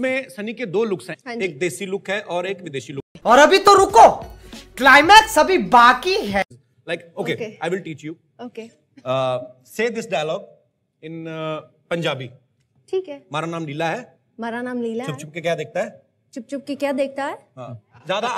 में सनी के दो लुक्स हैं हाँ एक देसी लुक है और एक विदेशी लुक और अभी तो रुको क्लाइमैक्स अभी बाकी है like okay I will teach you okay say this dialogue in Punjabi ठीक है मारा नाम लीला है मारा नाम लीला चुप चुप के क्या देखता है चुप चुप के क्या देखता है हाँ। ज्यादा